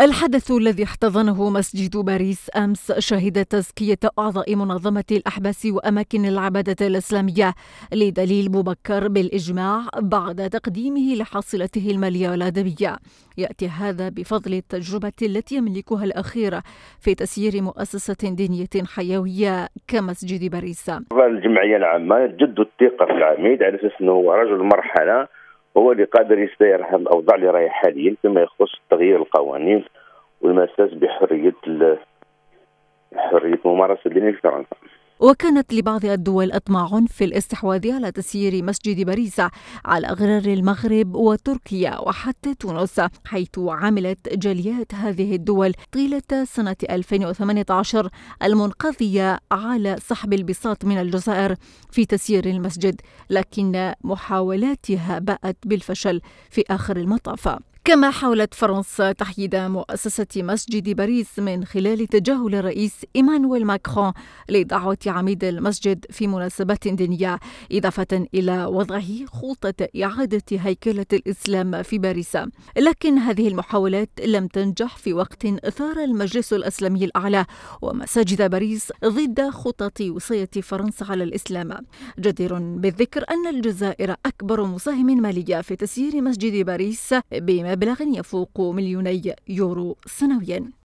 الحدث الذي احتضنه مسجد باريس امس شهد تزكيه اعضاء منظمه الاحباس واماكن العباده الاسلاميه لدليل مبكر بالاجماع بعد تقديمه لحاصلته الماليه الادبيه ياتي هذا بفضل التجربه التي يملكها الاخيره في تسيير مؤسسه دينيه حيويه كمسجد باريس. الجمعيه العامه جد الثقه في العميد على اساس انه رجل مرحله هو اللي قادر يستير الاوضاع اللي راهي حاليا فيما يخص تغيير القوانين والمساس بحريه حريه ممارسه الدين في فرنسا. وكانت لبعض الدول أطماع في الاستحواذ على تسيير مسجد باريس على غرار المغرب وتركيا وحتى تونس حيث عملت جاليات هذه الدول طيلة سنة 2018 المنقضية على سحب البساط من الجزائر في تسيير المسجد لكن محاولاتها باءت بالفشل في آخر المطاف كما حاولت فرنسا تحييد مؤسسة مسجد باريس من خلال تجاهل الرئيس إيمانويل ماكرون لدعوة عميد المسجد في مناسبة دينية إضافة إلى وضعه خطة إعادة هيكلة الإسلام في باريس لكن هذه المحاولات لم تنجح في وقت أثار المجلس الإسلامي الأعلى ومساجد باريس ضد خطط وصية فرنسا على الإسلام جدير بالذكر أن الجزائر أكبر مساهم مالي في تسيير مسجد باريس بما مبلغ يفوق مليوني يورو سنويا